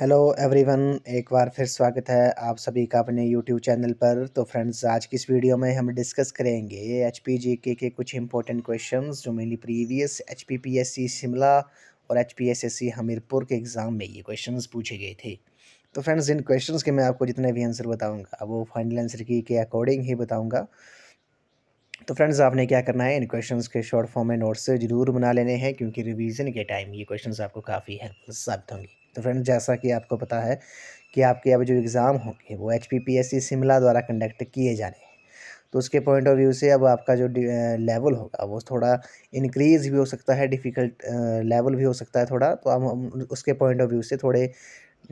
hello everyone एक बार फिर स्वागत है आप सभी का अपने यूट्यूब चैनल पर तो फ्रेंड्स आज की इस वीडियो में हम डिस्कस करेंगे H P G K K कुछ इंपॉर्टेंट क्वेश्चंस जो mainly previous H P P S C Shimla और H P S S C Hamirpur के एग्ज़ाम में ये क्वेश्चंस पूछे गए थे तो फ्रेंड्स इन क्वेश्चंस के मैं आपको जितने भी आंसर बताऊँगा वो फाइनल आंसर की के अकॉर्डिंग ही बताऊँगा तो फ्रेंड्स आपने क्या करना है इन क्वेश्चंस के शॉर्ट फॉर्म में नोट्स ज़रूर बना लेने हैं क्योंकि रिवीजन के टाइम ये क्वेश्चंस आपको काफ़ी हेल्पफुल साबित होंगे तो फ्रेंड्स जैसा कि आपको पता है कि आपके अब जो एग्ज़ाम होंगे वो एच पी शिमला द्वारा कंडक्ट किए जाने तो उसके पॉइंट ऑफ व्यू से अब आपका जो लेवल होगा वो थोड़ा इंक्रीज़ भी हो सकता है डिफ़िकल्ट लेवल भी हो सकता है थोड़ा तो हम उसके पॉइंट ऑफ व्यू से थोड़े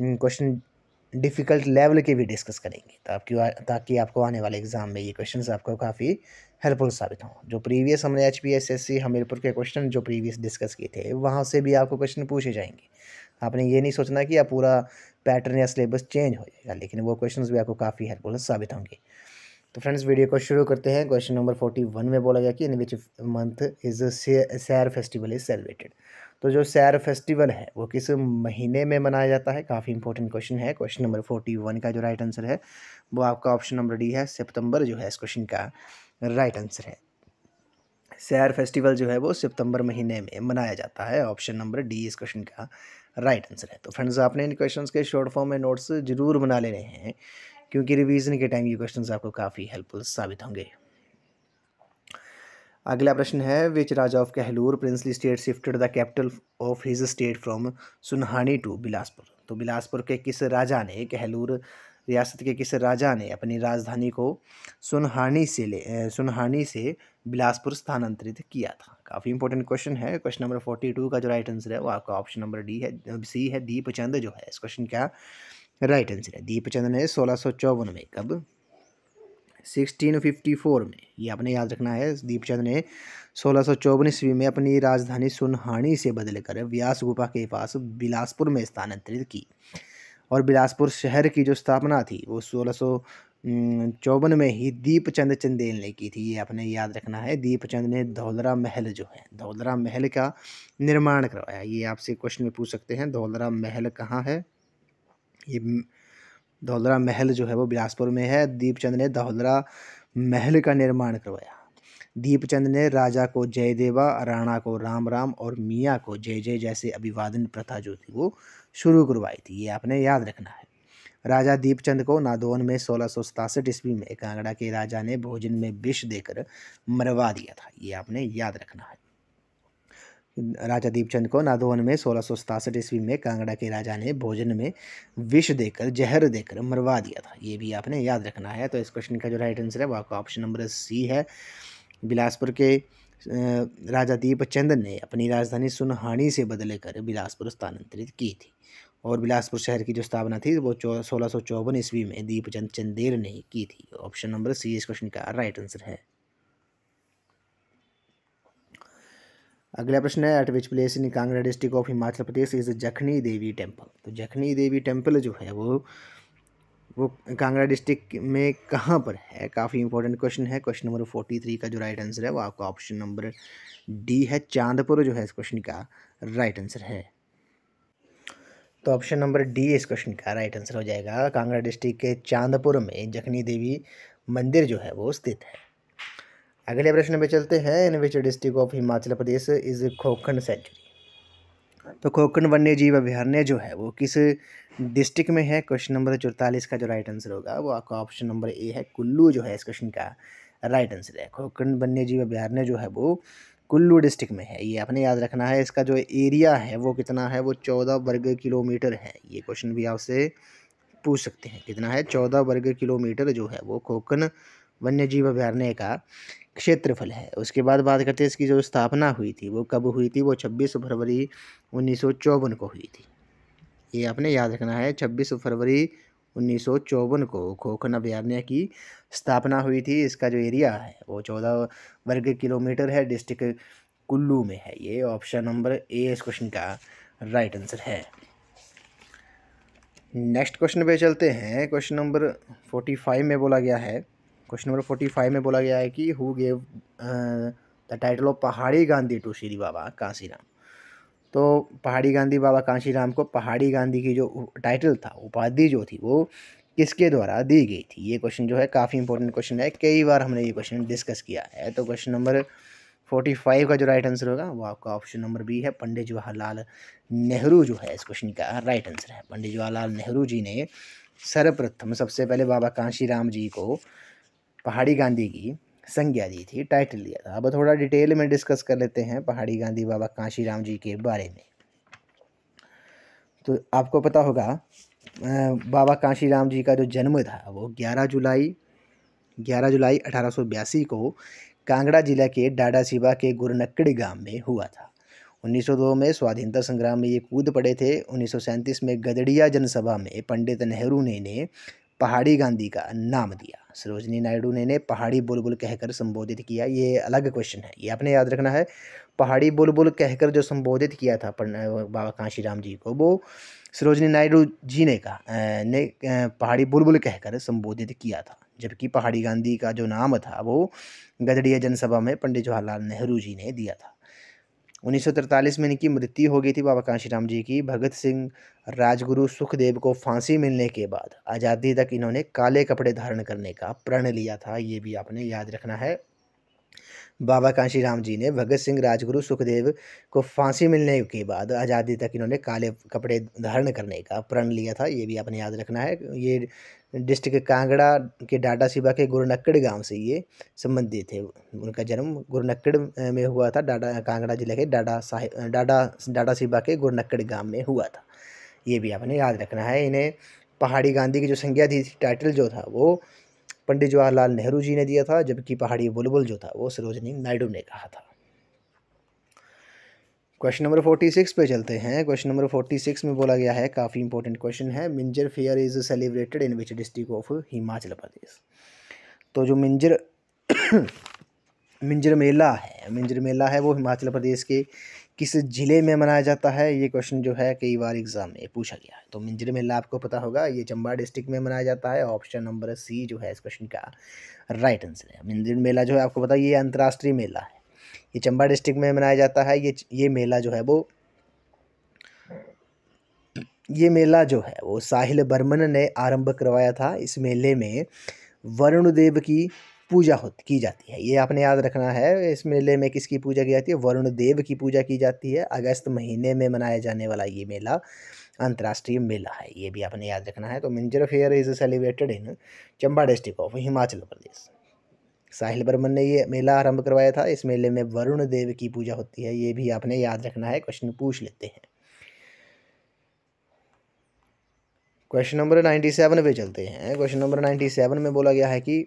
क्वेश्चन डिफ़िकल्ट लेवल के भी डिस्कस करेंगे ताकि ताकि आपको आने वाले एग्ज़ाम में ये क्वेश्चन आपको काफ़ी हेल्पफुल साबित हों जो प्रीवियस हमने H P S S C Hamirpur के क्वेश्चन जो प्रीवियस डिस्कस किए थे वहाँ से भी आपको क्वेश्चन पूछे जाएंगे आपने ये नहीं सोचना कि आप पूरा पैटर्न या सिलेबस चेंज हो जाएगा लेकिन वो क्वेश्चन भी आपको काफ़ी हेल्पफुल साबित होंगे तो फ्रेंड्स वीडियो को शुरू करते हैं क्वेश्चन नंबर फोर्टी वन में बोला गया कि in which month is Sair festival is celebrated तो जो सैर फेस्टिवल है वो किस महीने में मनाया जाता है काफ़ी इंपॉर्टेंट क्वेश्चन है क्वेश्चन नंबर फोर्टी वन का जो राइट आंसर है वो आपका ऑप्शन नंबर डी है सितंबर जो है इस क्वेश्चन का राइट आंसर है सैर फेस्टिवल जो है वो सितंबर महीने में मनाया जाता है ऑप्शन नंबर डी इस क्वेश्चन का राइट आंसर है तो फ्रेंड्स आपने इन क्वेश्चंस के शॉर्ट फॉर्म में नोट्स जरूर बना लेने हैं क्योंकि रिवीजन के टाइम ये क्वेश्चंस आपको काफ़ी हेल्पफुल साबित होंगे अगला प्रश्न है which Raja of Kahlur princely state shifted the capital of his state from Sunhani to Bilaspur तो बिलासपुर के किस राजा ने कहलूर रियासत के किस राजा ने अपनी राजधानी को सुनहानी से ले सुनहानी से बिलासपुर स्थानांतरित किया था काफ़ी इंपॉर्टेंट क्वेश्चन है क्वेश्चन नंबर फोर्टी टू का जो राइट आंसर है वो आपका ऑप्शन नंबर डी है सी है दीप चंद जो है इस क्वेश्चन का राइट आंसर है दीप चंद ने सोलह सौ चौवन में कब सिक्सटीन फिफ्टी फोर में ये आपने याद रखना है दीपचंद ने सोलह सौ चौवन ईस्वी में अपनी राजधानी सुनहानी से बदलकर व्यास गुफा के पास बिलासपुर में स्थानांतरित की और बिलासपुर शहर की जो स्थापना थी वो सोलह सौ चौवन में ही दीपचंद चंदेल ने की थी ये आपने याद रखना है दीपचंद ने धौलरा महल जो है धौलरा महल का निर्माण करवाया ये आपसे क्वेश्चन में पूछ सकते हैं धौलरा महल कहाँ है ये धौलरा महल जो है वो बिलासपुर में है दीपचंद ने धौलरा महल का निर्माण करवाया दीपचंद ने राजा को जय देवा राणा को राम राम और मियाँ को जय जय जैसे अभिवादन प्रथा जो थी वो शुरू करवाई थी ये आपने याद रखना है राजा दीपचंद को नादौन में सोलह सौ सतासठ ईस्वी में कांगड़ा के राजा ने भोजन में विष देकर मरवा दिया था ये आपने याद रखना है राजा दीपचंद को नादौन में सोलह सौ सतासठ ईस्वी में कांगड़ा के राजा ने भोजन में विष देकर जहर देकर मरवा दिया था ये भी आपने याद रखना है तो इस क्वेश्चन का जो राइट आंसर है वो आपका ऑप्शन नंबर सी है बिलासपुर के राजा दीपचंद ने अपनी राजधानी सुनहानी से बदले कर बिलासपुर स्थानांतरित की थी और बिलासपुर शहर की जो स्थापना थी वो सोलह सौ चौवन ईस्वी में दीपचंद चंदेल ने की थी ऑप्शन नंबर सी इस क्वेश्चन का राइट आंसर है अगला प्रश्न है at which place in Kangra district of Himachal Pradesh is Jakhni Devi temple तो जखनी देवी टेम्पल जो है वो वो कांगड़ा डिस्ट्रिक्ट में कहाँ पर है काफ़ी इंपॉर्टेंट क्वेश्चन है क्वेश्चन नंबर फोर्टी थ्री का जो राइट आंसर है वो आपका ऑप्शन नंबर डी है चांदपुर जो है इस क्वेश्चन का राइट आंसर है तो ऑप्शन नंबर डी इस क्वेश्चन का राइट आंसर हो जाएगा कांगड़ा डिस्ट्रिक्ट के चांदपुर में जखनी देवी मंदिर जो है वो स्थित है अगले प्रश्न पे चलते हैं in which district of Himachal Pradesh is Khokhan sanctuary तो खोखन वन्य जीव अभ्यारण्य जो है वो किस डिस्ट्रिक्ट में है क्वेश्चन नंबर चौतालीस का जो राइट आंसर होगा वो आपका ऑप्शन नंबर ए है कुल्लू जो है इस क्वेश्चन का राइट आंसर है खोखन वन्य जीव अभ्यारण्य जो है वो कुल्लू डिस्ट्रिक्ट में है ये आपने याद रखना है इसका जो एरिया है वो कितना है वो चौदह वर्ग किलोमीटर है ये क्वेश्चन भी आपसे पूछ सकते हैं कितना है चौदह वर्ग किलोमीटर जो है वो कोकन वन्य जीव अभ्यारण्य का क्षेत्रफल है उसके बाद बात करते हैं इसकी जो स्थापना हुई थी वो कब हुई थी वो छब्बीस फरवरी उन्नीस को हुई थी ये आपने याद रखना है छब्बीस फरवरी उन्नीस को खोखन अभ्यारण्य की स्थापना हुई थी इसका जो एरिया है वो चौदह वर्ग किलोमीटर है डिस्ट्रिक्ट कुल्लू में है ये ऑप्शन नंबर ए इस क्वेश्चन का राइट आंसर है नेक्स्ट क्वेश्चन पे चलते हैं क्वेश्चन नंबर फोर्टी फाइव में बोला गया है क्वेश्चन नंबर फोर्टी फाइव में बोला गया है कि who gave the title of Pahari Gandhi to Shri Baba Kanshiram तो पहाड़ी गांधी बाबा कांशीराम को पहाड़ी गांधी की जो टाइटल था उपाधि जो थी वो किसके द्वारा दी गई थी ये क्वेश्चन जो है काफ़ी इंपॉर्टेंट क्वेश्चन है कई बार हमने ये क्वेश्चन डिस्कस किया है तो क्वेश्चन नंबर फोर्टी फाइव का जो राइट आंसर होगा वो आपका ऑप्शन नंबर बी है पंडित जवाहरलाल नेहरू जो है इस क्वेश्चन का राइट आंसर है पंडित जवाहरलाल नेहरू जी ने सर्वप्रथम सबसे पहले बाबा कांशीराम जी को पहाड़ी गांधी की संज्ञा दी थी टाइटल दिया था अब थोड़ा डिटेल में डिस्कस कर लेते हैं पहाड़ी गांधी बाबा कांशीराम जी के बारे में तो आपको पता होगा बाबा कांशीराम जी का जो जन्म था वो 11 जुलाई 11 जुलाई अठारह को कांगड़ा जिला के डाडा सिबा के गुरनक्कड़ गांव में हुआ था 1902 में स्वाधीनता संग्राम में ये कूद पड़े थे उन्नीस में गदड़िया जनसभा में पंडित नेहरू ने, ने पहाड़ी गांधी का नाम दिया सरोजनी नायडू ने इन्हें पहाड़ी बुलबुल कहकर संबोधित किया ये अलग क्वेश्चन है ये आपने याद रखना है पहाड़ी बुलबुल कहकर जो संबोधित किया था बाबा कांशीराम जी को वो सरोजनी नायडू जी ने कहा ने पहाड़ी बुलबुल कहकर संबोधित किया था जबकि पहाड़ी गांधी का जो नाम था वो गदड़िया जनसभा में पंडित जवाहरलाल नेहरू जी ने दिया था उन्नीस में इनकी मृत्यु हो गई थी बाबा कांशीराम जी की भगत सिंह राजगुरु सुखदेव को फांसी मिलने के बाद आज़ादी तक इन्होंने काले कपड़े धारण करने का प्रण लिया था ये भी आपने याद रखना है बाबा राम जी ने भगत सिंह राजगुरु सुखदेव को फांसी मिलने के बाद आज़ादी तक इन्होंने काले कपड़े धारण करने का प्रण लिया था ये भी आपने याद रखना है ये डिस्ट्रिक्ट कांगड़ा के डाटा सिबा के गुरनक्कड़ गांव से ये संबंधित थे उनका जन्म गुरुनक्कड़ में हुआ था डाटा कांगड़ा जिले के डाटा साहिब डाटा डाटा सिबा के गुरनक्कड़ गाँव में हुआ था ये भी आपने याद रखना है इन्हें पहाड़ी गांधी की जो संज्ञा थी टाइटल जो था वो पंडित जवाहरलाल नेहरू जी ने दिया था जबकि पहाड़ी बुलबुल जो था वो सरोजनी नायडू ने कहा था क्वेश्चन नंबर फोर्टी सिक्स पे चलते हैं क्वेश्चन नंबर फोर्टी सिक्स में बोला गया है काफ़ी इंपॉर्टेंट क्वेश्चन है Minjar fair is celebrated in which district of Himachal Pradesh तो जो मिंजर मिंजर मेला है मिंजर मेला है वो हिमाचल प्रदेश के किस ज़िले में मनाया जाता है ये क्वेश्चन जो है कई बार एग्जाम में पूछा गया है तो मिंजरे मेला आपको पता होगा ये चंबा डिस्ट्रिक्ट में मनाया जाता है ऑप्शन नंबर सी जो है इस क्वेश्चन का राइट आंसर है मिंजरे मेला जो है आपको पता है ये अंतर्राष्ट्रीय मेला है ये चंबा डिस्ट्रिक्ट में मनाया जाता है ये ये मेला जो है वो ये मेला जो है वो साहिल बर्मन ने आरंभ करवाया था इस मेले में वरुण देव की पूजा होती की जाती है ये आपने याद रखना है इस मेले में किसकी पूजा की जाती है वरुण देव की पूजा की जाती है अगस्त महीने में मनाया जाने वाला ये मेला अंतर्राष्ट्रीय मेला है ये भी आपने याद रखना है तो Minjar fair is celebrated in Chamba district of Himachal Pradesh Sahil Barman ने ये मेला आरंभ करवाया था इस मेले में वरुण देव की पूजा होती है ये भी आपने याद रखना है क्वेश्चन पूछ लेते हैं क्वेश्चन नंबर नाइन्टी सेवन पे चलते हैं क्वेश्चन नंबर नाइन्टी सेवन में बोला गया है कि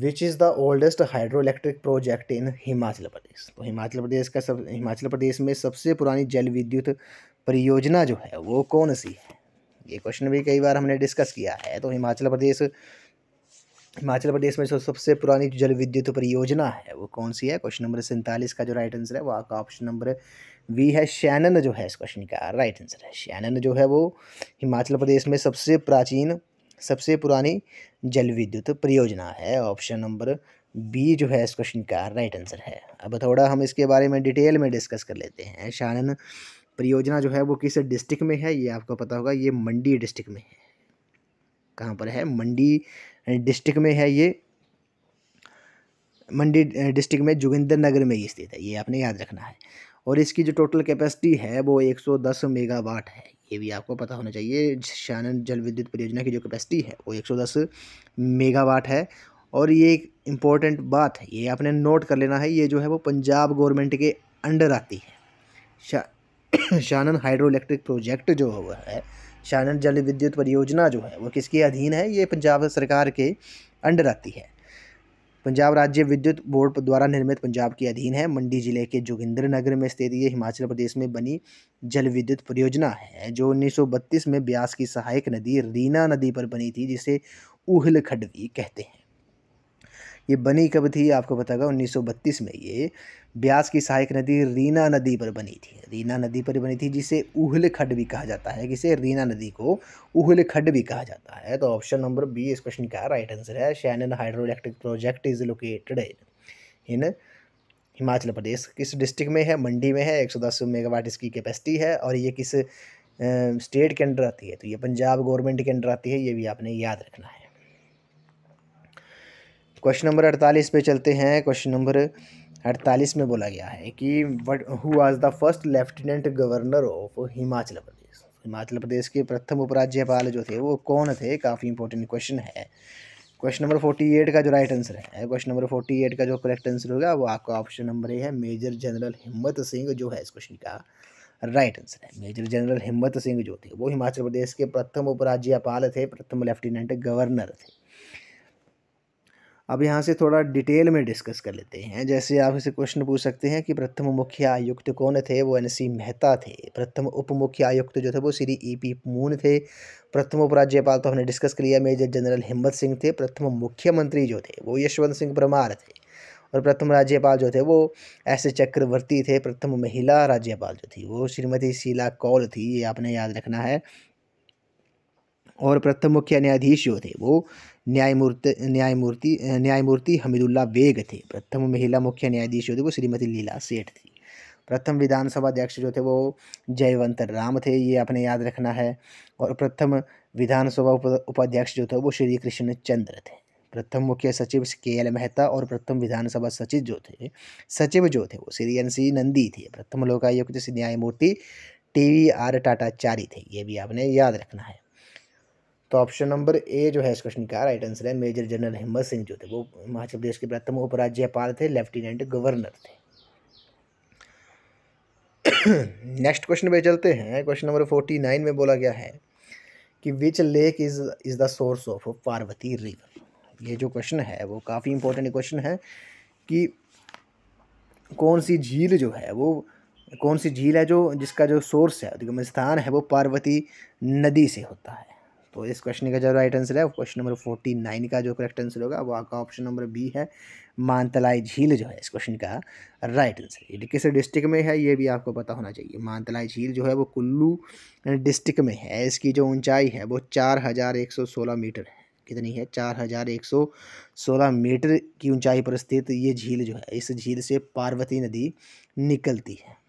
which is the oldest hydro electric project in Himachal Pradesh तो हिमाचल प्रदेश का सब हिमाचल प्रदेश में सबसे पुरानी जल विद्युत परियोजना जो है वो कौन सी है ये क्वेश्चन भी कई बार हमने डिस्कस किया है तो हिमाचल प्रदेश हिमाचल प्रदेश में जो सबसे पुरानी जल विद्युत परियोजना है वो कौन सी है क्वेश्चन नंबर सैंतालीस का जो राइट आंसर है वो आपका ऑप्शन नंबर वी है शैनन जो है इस क्वेश्चन का राइट आंसर है शैनन जो है वो हिमाचल प्रदेश में सबसे प्राचीन सबसे पुरानी जल विद्युत परियोजना है ऑप्शन नंबर बी जो है इस क्वेश्चन का राइट आंसर है अब थोड़ा हम इसके बारे में डिटेल में डिस्कस कर लेते हैं शानन परियोजना जो है वो किस डिस्ट्रिक्ट में है ये आपको पता होगा ये मंडी डिस्ट्रिक्ट में है कहाँ पर है मंडी डिस्ट्रिक्ट में है ये मंडी डिस्ट्रिक्ट में जोगिंदर नगर में ये स्थित है ये आपने याद रखना है और इसकी जो टोटल कैपेसिटी है वो एक सौ दस मेगावाट है ये भी आपको पता होना चाहिए शानन जल विद्युत परियोजना की जो कैपेसिटी है वो 110 मेगावाट है और ये एक इम्पॉर्टेंट बात है ये आपने नोट कर लेना है ये जो है वो पंजाब गवर्नमेंट के अंडर आती है शा शानन हाइड्रो इलेक्ट्रिक प्रोजेक्ट जो हुआ है शानन जल विद्युत परियोजना जो है वो किसके अधीन है ये पंजाब सरकार के अंडर आती है पंजाब राज्य विद्युत बोर्ड द्वारा निर्मित पंजाब के अधीन है मंडी जिले के जोगिंद्र नगर में स्थित ये हिमाचल प्रदेश में बनी जल विद्युत परियोजना है जो 1932 में ब्यास की सहायक नदी रीना नदी पर बनी थी जिसे खड्ड भी कहते हैं ये बनी कब थी आपको बताएगा 1932 में ये ब्यास की सहायक नदी रीना नदी पर बनी थी रीना नदी पर बनी थी जिसे उहल खड्ड भी कहा जाता है किसे रीना नदी को उहल खड्ड भी कहा जाता है तो ऑप्शन नंबर बी इस क्वेश्चन का राइट आंसर है Shanan hydro electric project is located in Himachal Pradesh किस डिस्ट्रिक्ट में है मंडी में है एक मेगावाट इसकी कैपेसिटी है और ये किस स्टेट के अंडर आती है तो ये पंजाब गवर्नमेंट के अंडर आती है ये भी आपने याद रखना है क्वेश्चन नंबर अड़तालीस पे चलते हैं क्वेश्चन नंबर अड़तालीस में बोला गया है कि what who was the first lieutenant governor of Himachal Pradesh Himachal Pradesh के प्रथम उपराज्यपाल जो थे वो कौन थे काफ़ी इंपॉर्टेंट क्वेश्चन है क्वेश्चन नंबर फोर्टी एट का जो राइट आंसर है क्वेश्चन नंबर फोर्टी एट का जो करेक्ट आंसर होगा वो आपका ऑप्शन नंबर ए है मेजर जनरल हिम्मत सिंह जो है इस क्वेश्चन का राइट आंसर है मेजर जनरल हिम्मत सिंह जो थे वो हिमाचल प्रदेश के प्रथम उपराज्यपाल थे प्रथम लेफ्टिनेंट गवर्नर थे अब यहाँ से थोड़ा डिटेल में डिस्कस कर लेते हैं जैसे आप इसे क्वेश्चन पूछ सकते हैं कि प्रथम मुख्य आयुक्त कौन थे वो एन सी मेहता थे प्रथम उप मुख्य आयुक्त जो थे वो श्री ई पी मून थे प्रथम उपराज्यपाल तो हमने डिस्कस कर लिया मेजर जनरल हिम्मत सिंह थे प्रथम मुख्यमंत्री जो थे वो यशवंत सिंह परमार थे और प्रथम राज्यपाल जो थे वो ऐसे चक्रवर्ती थे प्रथम महिला राज्यपाल जो थी वो श्रीमती शीला कौल थी ये आपने याद रखना है और प्रथम मुख्य न्यायाधीश जो थे वो न्यायमूर्ति न्यायमूर्ति न्यायमूर्ति हमीदुल्ला बेग थे प्रथम महिला मुख्य न्यायाधीश जो थे वो श्रीमती लीला सेठ थी प्रथम विधानसभा अध्यक्ष जो थे वो जयवंत राम थे ये आपने याद रखना है और प्रथम विधानसभा उपाध्यक्ष जो थे वो श्री कृष्ण चंद्र थे प्रथम मुख्य सचिव के एल मेहता और प्रथम विधानसभा सचिव जो थे सचिव जो थे वो श्री एन सी नंदी थे प्रथम लोकायुक्त न्यायमूर्ति टी वी आर टाटाचारी थे ये भी आपने याद रखना है तो ऑप्शन नंबर ए जो है इस क्वेश्चन का राइट आंसर है मेजर जनरल हिम्मत सिंह जो थे वो हिमाचल प्रदेश के प्रथम उपराज्यपाल थे लेफ्टिनेंट गवर्नर थे नेक्स्ट क्वेश्चन पे चलते हैं क्वेश्चन नंबर फोर्टी नाइन में बोला गया है कि which lake is is the source of Parvati river ये जो क्वेश्चन है वो काफ़ी इंपॉर्टेंट क्वेश्चन है कि कौन सी झील जो है वो कौन सी झील है जो जिसका जो सोर्स है उद्गम स्थान है वो पार्वती नदी से होता है तो इस क्वेश्चन का जो राइट आंसर है क्वेश्चन नंबर फोर्टी नाइन का जो करेक्ट आंसर होगा वो आपका ऑप्शन नंबर बी है मानतलाई झील जो है इस क्वेश्चन का राइट आंसर ये किस डिस्ट्रिक्ट में है ये भी आपको पता होना चाहिए मानतलाई झील जो है वो कुल्लू डिस्ट्रिक्ट में है इसकी जो ऊंचाई है वो चार हज़ार एक सौ सोलह मीटर है कितनी है चार हज़ार एक सौ सोलह मीटर की ऊंचाई पर स्थित ये झील जो है इस झील से पार्वती नदी निकलती है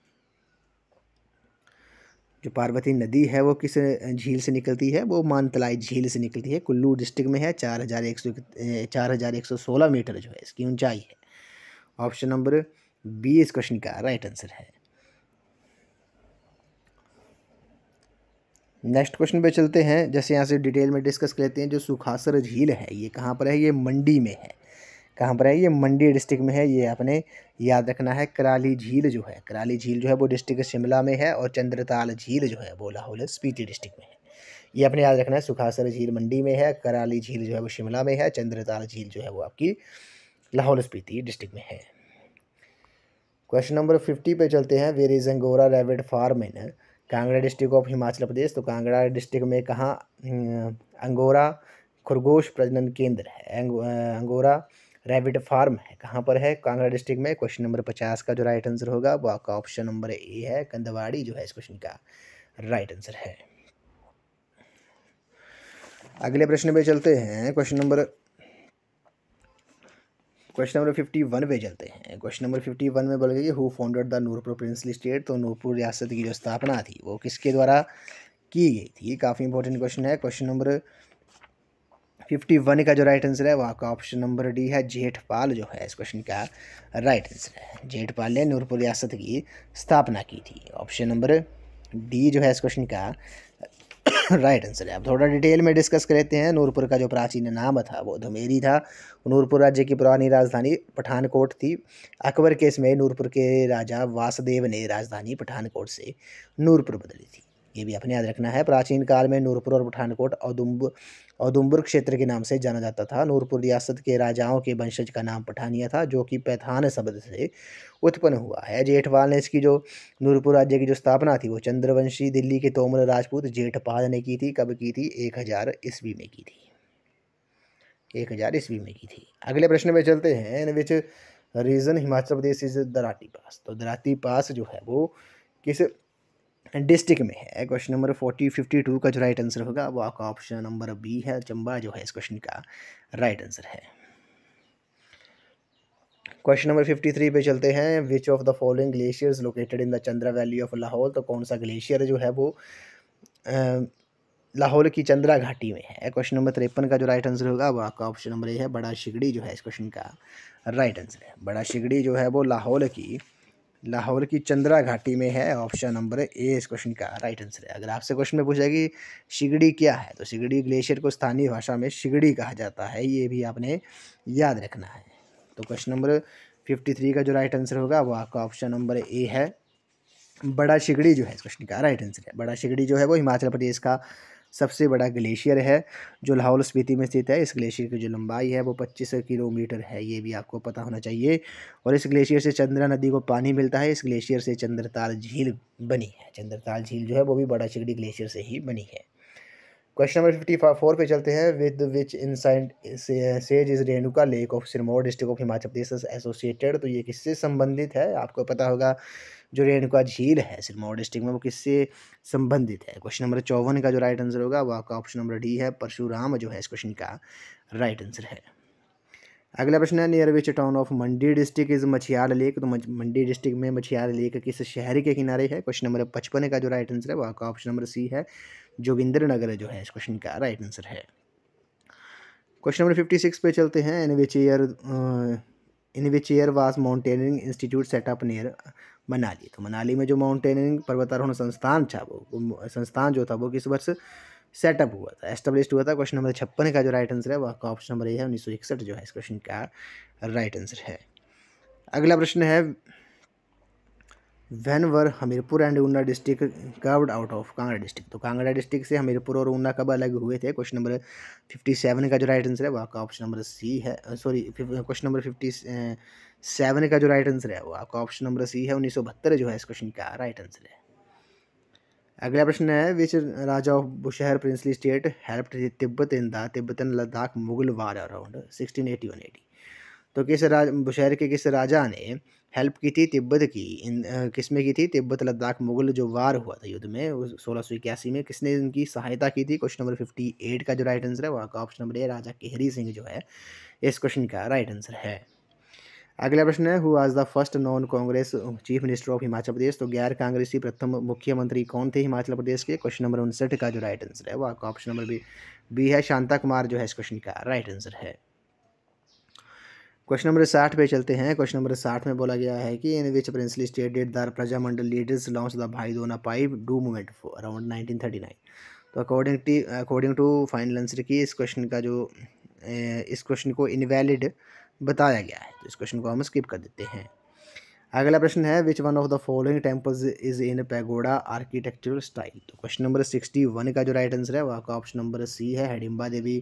जो पार्वती नदी है वो किस झील से निकलती है वो मानतलाई झील से निकलती है कुल्लू डिस्ट्रिक्ट में है चार हज़ार एक सौ चार हज़ार एक सौ सोलह मीटर जो है इसकी ऊंचाई है ऑप्शन नंबर बी इस क्वेश्चन का राइट आंसर है नेक्स्ट क्वेश्चन पे चलते हैं जैसे यहाँ से डिटेल में डिस्कस कर लेते हैं जो सुखासर झील है ये कहाँ पर है ये मंडी में है कहाँ पर है ये मंडी डिस्ट्रिक्ट में है ये आपने याद रखना है कराली झील जो है कराली झील जो है वो डिस्ट्रिक्ट शिमला में है और चंद्रताल झील जो है वो लाहौल स्पीति डिस्ट्रिक्ट में है ये अपने याद रखना है सुखासर झील मंडी में है कराली झील जो है वो शिमला में है चंद्रताल झील जो है वो आपकी लाहौल स्पीति डिस्ट्रिक्ट में है क्वेश्चन नंबर फिफ्टी पे चलते हैं where is Angora rabbit farm in Kangra district of Himachal Pradesh तो कांगड़ा डिस्ट्रिक्ट में कहाँ अं, अंगोरा खरगोश प्रजनन केंद्र है अं, अंगोरा रैबिट फार्म है कहाँ पर है कांगड़ा डिस्ट्रिक्ट में क्वेश्चन नंबर पचास का जो राइट आंसर होगा वो आपका ऑप्शन नंबर ए है कंदवाड़ी जो है इस क्वेश्चन का राइट आंसर है अगले प्रश्न पे चलते हैं question number question number fifty one पे चलते हैं क्वेश्चन नंबर फिफ्टी वन में बोल गए who founded the Nurpur princely state तो नूरपुर रियासत की जो स्थापना थी वो किसके द्वारा की गई थी ये काफ़ी इंपॉर्टेंट क्वेश्चन है क्वेश्चन नंबर फिफ्टी वन का जो राइट आंसर है वो आपका ऑप्शन नंबर डी है जेठपाल जो है इस क्वेश्चन का राइट आंसर है जेठपाल ने नूरपुर रियासत की स्थापना की थी ऑप्शन नंबर डी जो है इस क्वेश्चन का राइट आंसर है अब थोड़ा डिटेल में डिस्कस करते हैं नूरपुर का जो प्राचीन नाम था वो धमेरी था नूरपुर राज्य की पुरानी राजधानी पठानकोट थी अकबर के इसमें नूरपुर के राजा वासुदेव ने राजधानी पठानकोट से नूरपुर बदली थी ये भी आपने याद रखना है प्राचीन काल में नूरपुर और पठानकोट औदुम्ब औदुम्बुर क्षेत्र के नाम से जाना जाता था नूरपुर रियासत के राजाओं के वंशज का नाम पठानिया था जो कि पैथान शब्द से उत्पन्न हुआ है जेठपाल ने इसकी जो नूरपुर राज्य की जो स्थापना थी वो चंद्रवंशी दिल्ली के तोमर राजपूत जेठपाल ने की थी कब की थी एक हज़ार ईस्वी में की थी एक हज़ार ईस्वी में की थी अगले प्रश्न में चलते हैं in which region Himachal Pradesh is Darati pass तो दराटी पास जो है वो किस डिस्ट्रिक्ट में है question number forty fifty two का जो राइट आंसर होगा वो आपका ऑप्शन नंबर बी है चंबा जो है इस क्वेश्चन का राइट आंसर है क्वेश्चन नंबर फिफ्टी थ्री पे चलते हैं which of the following glaciers located in the Chandra valley of Lahaul तो कौन सा ग्लेशियर जो है वो लाहौल की चंद्रा घाटी में है क्वेश्चन नंबर तिरपन का जो राइट आंसर होगा वो आपका ऑप्शन नंबर ए है बड़ा शिगड़ी जो है इस क्वेश्चन का राइट आंसर है बड़ा शिगड़ी जो है वो लाहौल की लाहौर की चंद्रा घाटी में है ऑप्शन नंबर ए इस क्वेश्चन का राइट आंसर है अगर आपसे क्वेश्चन में पूछा कि शिगड़ी क्या है तो शिगड़ी ग्लेशियर को स्थानीय भाषा में शिगड़ी कहा जाता है ये भी आपने याद रखना है तो क्वेश्चन नंबर फिफ्टी थ्री का जो राइट आंसर होगा वो आपका ऑप्शन नंबर ए है बड़ा शिगड़ी जो है इस क्वेश्चन का राइट आंसर है बड़ा शिगड़ी जो है वो हिमाचल प्रदेश का सबसे बड़ा ग्लेशियर है जो लाहौल स्पीति में स्थित है इस ग्लेशियर की जो लंबाई है वो पच्चीस किलोमीटर है ये भी आपको पता होना चाहिए और इस ग्लेशियर से चंद्रा नदी को पानी मिलता है इस ग्लेशियर से चंद्रताल झील बनी है चंद्रताल झील जो है वो भी बड़ा चिगड़ी ग्लेशियर से ही बनी है क्वेश्चन नंबर फिफ्टी फोर पे चलते हैं with which inside sage is Renuka lake of Sirmaur district of Himachal Pradesh associated तो ये किससे संबंधित है आपको पता होगा जो रेणुका झील है सिरमौर डिस्ट्रिक्ट में वो किससे संबंधित है क्वेश्चन नंबर चौवन का जो राइट आंसर होगा वो आपका ऑप्शन नंबर डी है परशुराम जो है इस क्वेश्चन का राइट आंसर है अगला प्रश्न है near which town of Mandi district is Machhiyar lake तो मंडी डिस्ट्रिक्ट में मछियार लेक किस शहर के किनारे है क्वेश्चन नंबर पचपन का जो राइट आंसर है वो आपका ऑप्शन नंबर सी है जोगिंद्र नगर जो है इस क्वेश्चन का राइट आंसर है क्वेश्चन नंबर फिफ्टी सिक्स पे चलते हैं in which year in which year was mountaineering institute set up near Manali तो मनाली में जो माउंटेनियरिंग पर्वतारोहण संस्थान था वो संस्थान जो था वो किस वर्ष सेटअप हुआ था एस्टेब्लिश हुआ था क्वेश्चन नंबर छप्पन का जो राइट आंसर है वह आपका ऑप्शन नंबर ए है उन्नीस जो है इस क्वेश्चन का राइट आंसर है अगला प्रश्न है when were Hamirpur and Una district carved out of Kangra district तो कांगड़ा डिस्ट्रिक्ट से हमीरपुर और ऊना कब अलग हुए थे क्वेश्चन नंबर फिफ्टी सेवन का जो राइट आंसर है वो आपका ऑप्शन नंबर सी है sorry question number fifty seven का जो राइट आंसर है वो आपका ऑप्शन नंबर सी है उन्नीस सौ बहत्तर जो है इस क्वेश्चन का राइट आंसर है अगला प्रश्न है which Raja of Bushahr princely state help Tibet in the Tibetan Ladakh Mughal war around sixteen eighty one eighty तो किस राज बुशहर के किस राजा ने हेल्प की थी तिब्बत की इन किसमें की थी तिब्बत लद्दाख मुगल जो वार हुआ था युद्ध में सोलह सौ इक्यासी में किसने इनकी सहायता की थी क्वेश्चन नंबर फिफ्टी एट का जो राइट आंसर है वहाँ का option number A Raja Kehri Singh जो है इस क्वेश्चन का राइट आंसर है अगला प्रश्न है who was the first non Congress chief minister of Himachal Pradesh तो गैर कांग्रेसी प्रथम मुख्यमंत्री कौन थे हिमाचल प्रदेश के क्वेश्चन नंबर उनसठ का जो राइट आंसर है वो आपका ऑप्शन नंबर बी बी है शांता कुमार जो है इस क्वेश्चन का राइट आंसर है क्वेश्चन नंबर साठ पे चलते हैं क्वेश्चन नंबर साठ में बोला गया है कि in which princely state did the Prajamandal leaders launch the Bhai दोना पाइप डू movement around nineteen thirty nine तो अकॉर्डिंग टी अकॉर्डिंग टू फाइनल आंसर की इस क्वेश्चन का जो इस क्वेश्चन को इनवैलिड बताया गया है तो इस क्वेश्चन को हम स्किप कर देते हैं अगला प्रश्न है which one of the following temples is in pagoda architectural style तो क्वेश्चन नंबर सिक्सटी वन का जो राइट आंसर है वो आपका ऑप्शन नंबर सी है हेडिम्बा देवी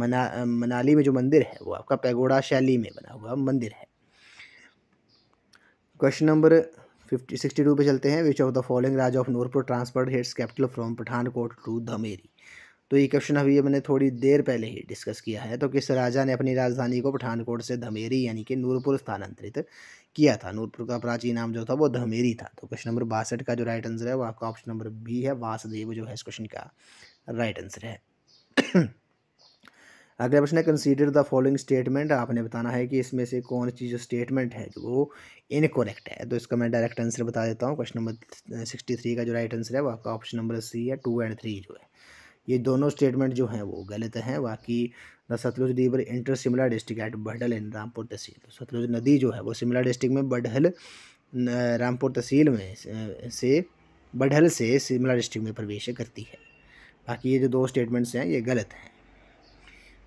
मना मनाली में जो मंदिर है वो आपका पैगोडा शैली में बना हुआ मंदिर है question number fifty sixty two पे चलते हैं which of the following raj of Nurpur transferred his capital from Pathankot to Dhameri तो ये क्वेश्चन अभी मैंने थोड़ी देर पहले ही डिस्कस किया है तो किस राजा ने अपनी राजधानी को पठानकोट से धमेरी यानी कि नूरपुर स्थानांतरित किया था नूरपुर का प्राचीन नाम जो था वो धमेरी था तो क्वेश्चन नंबर बासठ का जो राइट आंसर है वो आपका ऑप्शन नंबर बी है वासदेव जो है इस क्वेश्चन का राइट आंसर है अगला प्रश्न है कंसीडर द फॉलोइंग स्टेटमेंट आपने बताना है कि इसमें से कौन सी जो स्टेटमेंट है वो इनकोरेक्ट है तो इसका मैं डायरेक्ट आंसर बता देता हूँ क्वेश्चन नंबर सिक्सटी थ्री का जो राइट आंसर है वो आपका ऑप्शन नंबर सी है टू एंड थ्री जो है ये दोनों स्टेटमेंट जो हैं वो गलत हैं बाकी the Sutlej river enter Shimla district at Badhal in Rampur तहसील तो सतलुज नदी जो है वो शिमला डिस्ट्रिक्ट में बढ़ल रामपुर तहसील में से बढ़ल से शिमला डिस्ट्रिक्ट में प्रवेश करती है बाकी ये जो दो स्टेटमेंट्स हैं ये गलत हैं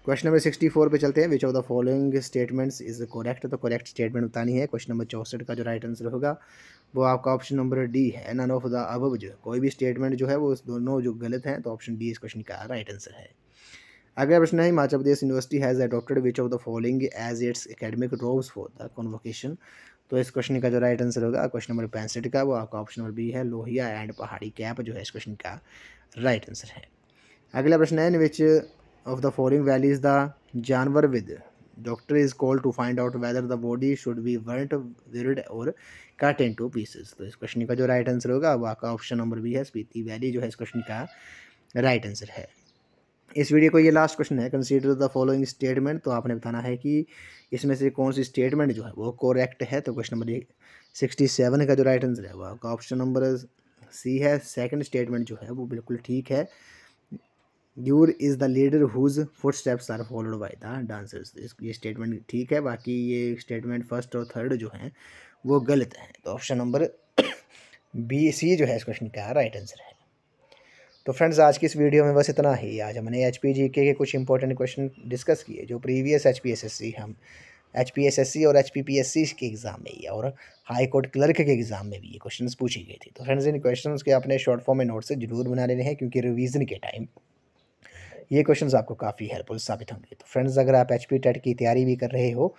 क्वेश्चन नंबर सिक्सटी फोर पर चलते हैं which of the following statements is correct तो करेक्ट स्टेटमेंट बतानी है क्वेश्चन नंबर चौसठ का जो राइट आंसर होगा वो आपका ऑप्शन नंबर डी है नन ऑफ द अब जो कोई भी स्टेटमेंट जो है वो दोनों जो गलत हैं तो ऑप्शन डी इस क्वेश्चन का राइट आंसर है अगला प्रश्न है Himachal Pradesh university has adopted which of the following as its academic robes for the convocation तो इस क्वेश्चन का जो राइट आंसर होगा क्वेश्चन नंबर पैंसठ का वो आपका ऑप्शन नंबर बी है लोहिया एंड पहाड़ी कैप जो है इस क्वेश्चन का राइट आंसर है अगला प्रश्न है in which of the following the the janwar with doctor is called to find out whether the body should be burnt buried or cut into pieces तो इस क्वेश्चन का जो राइट आंसर होगा वो आपका ऑप्शन नंबर बी है Spiti valley जो है इस क्वेश्चन का राइट आंसर है इस वीडियो को ये लास्ट क्वेश्चन है कंसीडर द फॉलोइंग स्टेटमेंट तो आपने बताना है कि इसमें से कौन सी स्टेटमेंट जो है वो कोरेक्ट है तो क्वेश्चन नंबर सिक्सटी सेवन का जो राइट आंसर है वो आपका ऑप्शन नंबर सी है सेकंड स्टेटमेंट जो है वो बिल्कुल ठीक है यूर is the leader whose footsteps are followed by the dancers ये स्टेटमेंट ठीक है बाकी ये स्टेटमेंट फर्स्ट और थर्ड जो हैं वो गलत हैं तो ऑप्शन नंबर बी सी जो है इस क्वेश्चन का राइट आंसर है तो फ्रेंड्स आज की इस वीडियो में बस इतना ही आज हमने एच पी जी के कुछ इंपॉर्टेंट क्वेश्चन डिस्कस किए जो previous H P S S C हम H P S S C और H P P S C के एग्ज़ाम में ही और हाई कोर्ट क्लर्क के एग्ज़ाम में भी ये क्वेश्चन पूछी गई थी तो फ्रेंड्स इन क्वेश्चन के अपने शॉर्ट फॉर्म में नोट्स जरूर बना लेने हैं क्योंकि रिविज़न के टाइम ये क्वेश्चन आपको काफ़ी हेल्पफुल साबित होंगे तो फ्रेंड्स अगर आप एच पी टेट की तैयारी भी कर रहे हो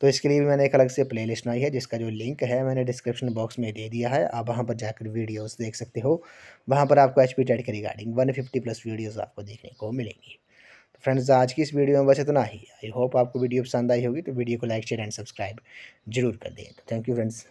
तो इसके लिए भी मैंने एक अलग से प्ले लिस्ट बनाई है जिसका जो लिंक है मैंने डिस्क्रिप्शन बॉक्स में दे दिया है आप वहाँ पर जाकर वीडियोज़ देख सकते हो वहाँ पर आपको एच पी टेट के रिगार्डिंग फिफ्टी प्लस वीडियोज़ आपको देखने को मिलेंगी तो फ्रेंड्स आज की इस वीडियो में बस इतना ही आई होप आपको वीडियो पसंद आई होगी तो वीडियो को लाइक शेयर एंड सब्सक्राइब जरूर कर दें तो थैंक यू फ्रेंड्स